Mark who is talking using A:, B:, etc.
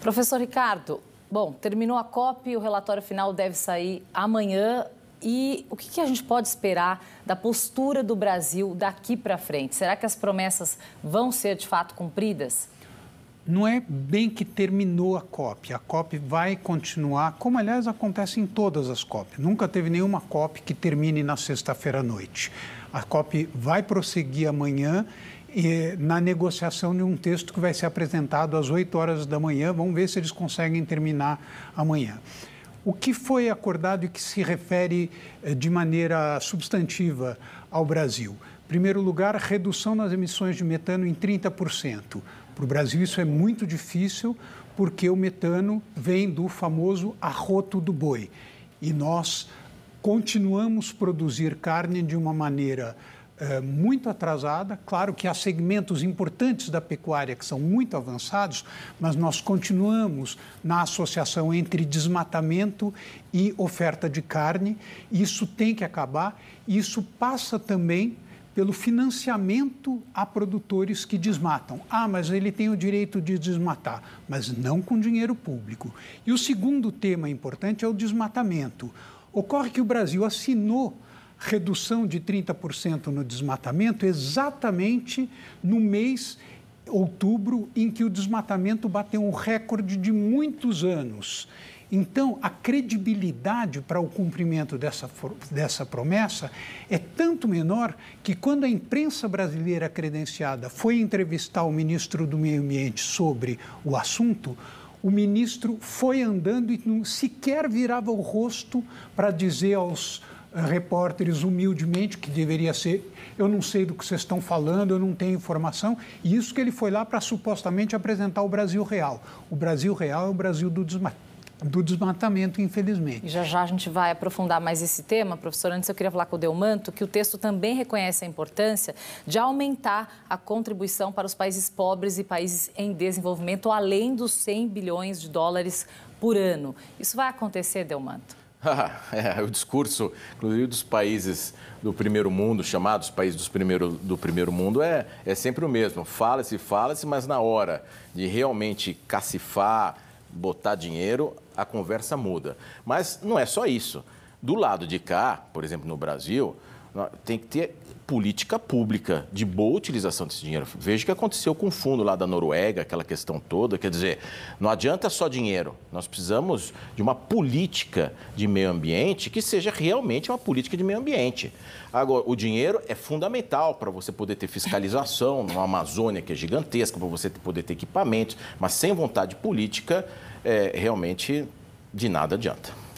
A: Professor Ricardo, bom, terminou a COP, o relatório final deve sair amanhã. E o que, que a gente pode esperar da postura do Brasil daqui para frente? Será que as promessas vão ser de fato cumpridas?
B: não é bem que terminou a COP. A COP vai continuar, como aliás acontece em todas as COP. Nunca teve nenhuma COP que termine na sexta-feira à noite. A COP vai prosseguir amanhã e, na negociação de um texto que vai ser apresentado às 8 horas da manhã. Vamos ver se eles conseguem terminar amanhã. O que foi acordado e que se refere eh, de maneira substantiva ao Brasil? Em primeiro lugar, redução nas emissões de metano em 30%. Para o Brasil, isso é muito difícil, porque o metano vem do famoso arroto do boi. E nós continuamos a produzir carne de uma maneira é, muito atrasada. Claro que há segmentos importantes da pecuária que são muito avançados, mas nós continuamos na associação entre desmatamento e oferta de carne. Isso tem que acabar. Isso passa também pelo financiamento a produtores que desmatam. Ah, mas ele tem o direito de desmatar, mas não com dinheiro público. E o segundo tema importante é o desmatamento. Ocorre que o Brasil assinou redução de 30% no desmatamento exatamente no mês outubro em que o desmatamento bateu um recorde de muitos anos. Então, a credibilidade para o cumprimento dessa, dessa promessa é tanto menor que, quando a imprensa brasileira credenciada foi entrevistar o ministro do Meio Ambiente sobre o assunto, o ministro foi andando e não sequer virava o rosto para dizer aos eh, repórteres humildemente, que deveria ser, eu não sei do que vocês estão falando, eu não tenho informação, e isso que ele foi lá para supostamente apresentar o Brasil real. O Brasil real é o Brasil do desmatamento do desmatamento, infelizmente. Já já
A: a gente vai aprofundar mais esse tema, professor. Antes eu queria falar com o Delmanto que o texto também reconhece a importância de aumentar a contribuição para os países pobres e países em desenvolvimento, além dos 100 bilhões de dólares por ano. Isso vai acontecer, Delmanto?
C: é, o discurso, inclusive dos países do primeiro mundo, chamados países do primeiro, do primeiro mundo, é, é sempre o mesmo. Fala-se, fala-se, mas na hora de realmente cacifar, botar dinheiro, a conversa muda. Mas não é só isso. Do lado de cá, por exemplo, no Brasil, tem que ter política pública de boa utilização desse dinheiro. Veja o que aconteceu com o fundo lá da Noruega, aquela questão toda. Quer dizer, não adianta só dinheiro. Nós precisamos de uma política de meio ambiente que seja realmente uma política de meio ambiente. Agora, o dinheiro é fundamental para você poder ter fiscalização numa Amazônia que é gigantesca, para você poder ter equipamentos, mas sem vontade política, é, realmente de nada adianta.